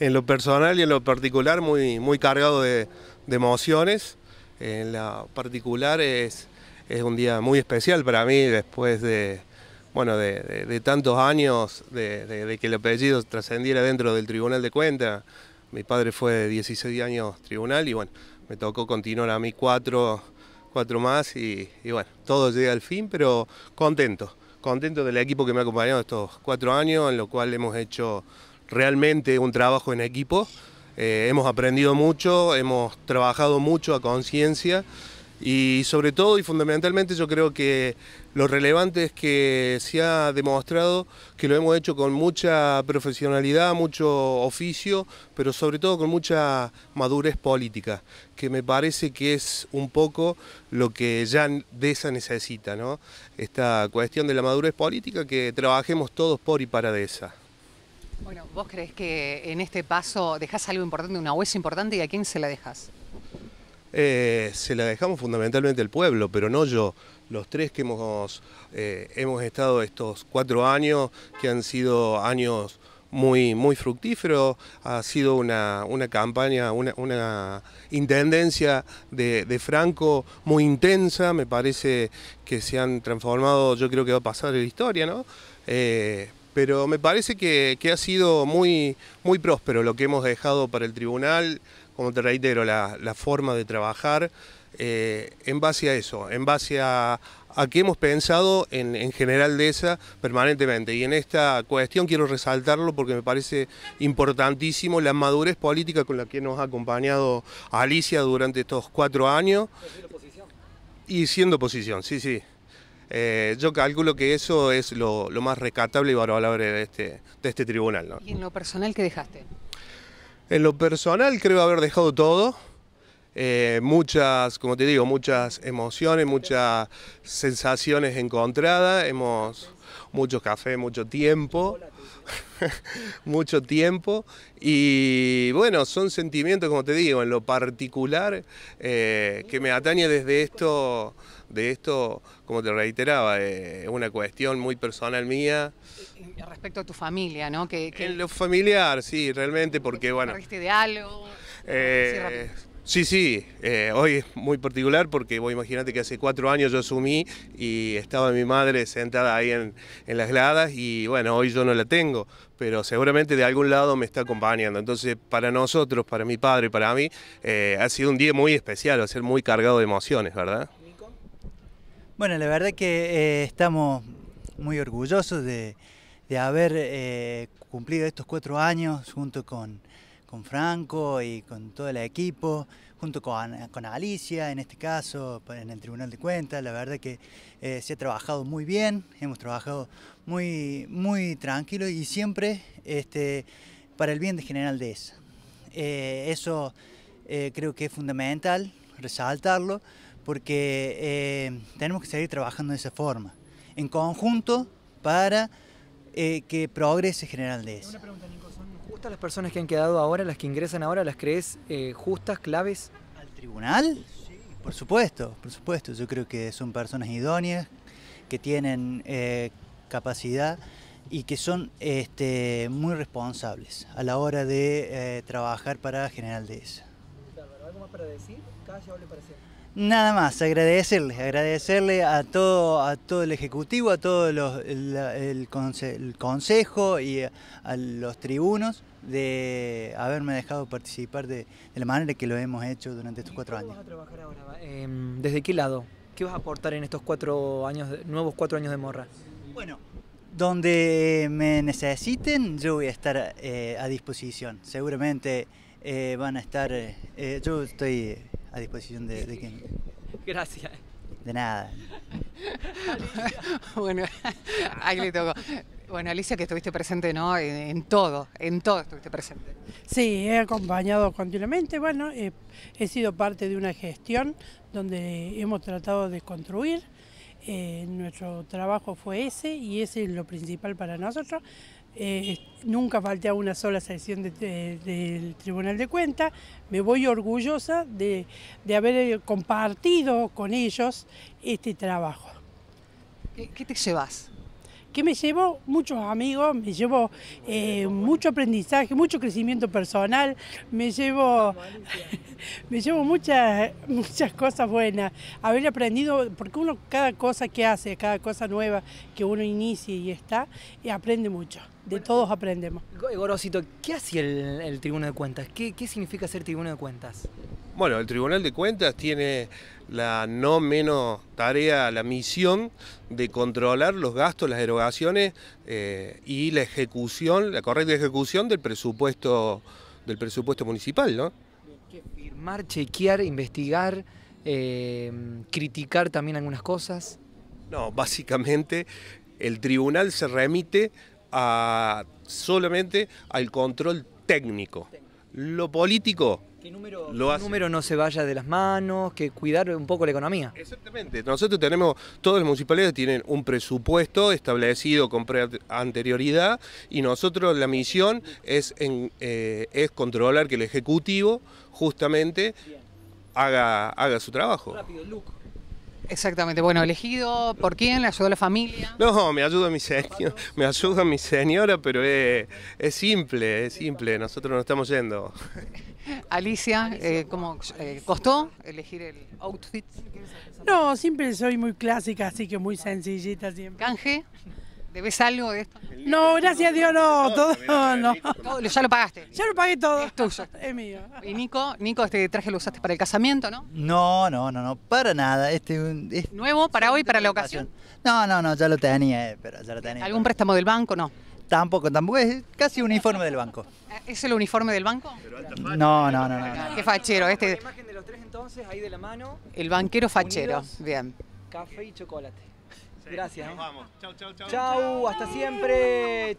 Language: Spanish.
en lo personal y en lo particular muy, muy cargado de, emociones. En lo particular es, es, un día muy especial para mí después de, bueno, de, tantos años de, que el apellido trascendiera dentro del Tribunal de Cuentas. Mi padre fue 16 años tribunal y bueno, me tocó continuar a mí cuatro, cuatro más y, bueno, todo llega al fin, pero contento. Contento del equipo que me ha acompañado estos cuatro años, en lo cual hemos hecho realmente un trabajo en equipo. Eh, hemos aprendido mucho, hemos trabajado mucho a conciencia y sobre todo y fundamentalmente yo creo que lo relevante es que se ha demostrado que lo hemos hecho con mucha profesionalidad, mucho oficio, pero sobre todo con mucha madurez política, que me parece que es un poco lo que ya de esa necesita, ¿no? Esta cuestión de la madurez política, que trabajemos todos por y para de esa. Bueno, ¿vos crees que en este paso dejás algo importante, una huesa importante, y a quién se la dejas? Eh, se la dejamos fundamentalmente al pueblo, pero no yo. Los tres que hemos, eh, hemos estado estos cuatro años, que han sido años muy, muy fructíferos, Ha sido una, campaña, una, intendencia de, Franco muy intensa. Me parece que se han transformado, yo creo que va a pasar en la historia, ¿no? Eh, pero me parece que, ha sido muy, muy próspero lo que hemos dejado para el tribunal, como te reitero, la, forma de trabajar, eh, en base a eso, en base a, a que hemos pensado en, en, general de esa permanentemente. Y en esta cuestión quiero resaltarlo porque me parece importantísimo la madurez política con la que nos ha acompañado Alicia durante estos cuatro años. Y siendo oposición, sí, sí. Eh, yo calculo que eso es lo, más recatable y valorable de este, de este tribunal. ¿Y en lo personal qué dejaste? En lo personal creo haber dejado todo. Eh, muchas, como te digo, muchas emociones, muchas sensaciones encontradas. Hemos mucho café, mucho tiempo, mucho tiempo. Y bueno, son sentimientos, como te digo, en lo particular eh, que me atañe desde esto, de esto, como te reiteraba, es eh, una cuestión muy personal mía. Eh, respecto a tu familia, ¿no? Que, En lo familiar, sí, realmente, porque, bueno... de algo? Sí, sí, eh, hoy es muy particular porque vos imagínate que hace cuatro años yo asumí y estaba mi madre sentada ahí en, las gladas y bueno, hoy yo no la tengo, pero seguramente de algún lado me está acompañando. Entonces, para nosotros, para mi padre, y para mí, eh, ha sido un día muy especial, va a ser muy cargado de emociones, ¿verdad? Bueno, la verdad que eh, estamos muy orgullosos de haber cumplido estos cuatro años junto con con Franco y con todo el equipo, junto con, Alicia, en este caso, en el Tribunal de Cuentas. La verdad que eh, se ha trabajado muy bien, hemos trabajado muy, muy tranquilo y siempre este, para el bien de general de eh, eso eh, creo que es fundamental resaltarlo porque tenemos que seguir trabajando de esa forma, en conjunto para que progrese general de ¿Justas las personas que han quedado ahora, las que ingresan ahora, las crees eh, justas, claves? ¿Al tribunal? Sí, por supuesto, por supuesto. Yo creo que son personas idóneas, que tienen eh, capacidad y que son este, muy responsables a la hora de eh, trabajar para General de ¿Algo más para decir? hable para Nada más, agradecerle, agradecerle a todo, a todo el Ejecutivo, a todo el, Consejo y a, los tribunos de haberme dejado participar de, la manera que lo hemos hecho durante estos cuatro años. Vas a trabajar ahora? Em, ¿Desde qué lado? ¿Qué vas a aportar en estos cuatro años, nuevos cuatro años de Morra? Bueno, donde me necesiten yo voy a estar eh, a disposición. Seguramente eh, van a estar, eh, yo estoy a disposición de, de quien. Gracias. De nada. bueno, ahí le Bueno, Alicia, que estuviste presente, ¿no? En, todo, en todo estuviste presente. Sí, he acompañado continuamente. Bueno, he sido parte de una gestión donde hemos tratado de construir. Eh, nuestro trabajo fue ese y ese es lo principal para nosotros. Eh, nunca falté a una sola sesión del Tribunal de Cuentas. Me voy orgullosa de, de, haber eh, compartido con ellos este trabajo. ¿Qué, te llevas? que me llevó muchos amigos, me llevó eh, mucho aprendizaje, mucho crecimiento personal, me llevó, me llevo muchas, muchas cosas buenas. Haber aprendido, porque uno cada cosa que hace, cada cosa nueva que uno inicia y está, aprende mucho. De todos aprendemos. Gorosito, ¿qué hace el, Tribunal de Cuentas? ¿Qué, ¿Qué significa ser Tribunal de Cuentas? Bueno, el Tribunal de Cuentas tiene la no menos tarea, la misión de controlar los gastos, las erogaciones eh, y la ejecución, la correcta ejecución del presupuesto, del presupuesto municipal, ¿no? firmar, chequear, investigar, eh, criticar también algunas cosas. No, básicamente el tribunal se remite a, solamente al control técnico. Lo político que número, número no se vaya de las manos, que cuidar un poco la economía. Exactamente. Nosotros tenemos, todos los municipales tienen un presupuesto establecido con anterioridad y nosotros la misión es, eh, es controlar que el Ejecutivo justamente haga, haga su trabajo. Rápido, Exactamente, bueno, elegido por quién, le ayudó la familia. No, me ayuda mi señora, me ayuda mi señora, pero es, es simple, es simple, nosotros no estamos yendo. Eh, Alicia, ¿cómo eh, costó elegir el outfit? No, siempre soy muy clásica, así que muy sencillita siempre. ¿Canje? ¿Debes algo de esto? No, gracias a Dios no, todo, no. ya lo pagaste. Ya lo pagué todo. Es tuyo. Es mío. Y Nico, Nico, este traje lo usaste para el casamiento, ¿no? No, no, no, no, para nada. Este, ¿Nuevo para hoy, para la ocasión? No, no, no, ya lo tenía, eh, pero ya lo tenía. ¿Algún préstamo del banco? No. Tampoco, tampoco es casi uniforme del banco. ¿Es el uniforme del banco? No, no, no, no. Qué fachero este. La imagen de los tres entonces, ahí de la mano. El banquero fachero, bien. Café y chocolate. Gracias. Nos vamos. Chau, chau, chau. Chau, hasta siempre.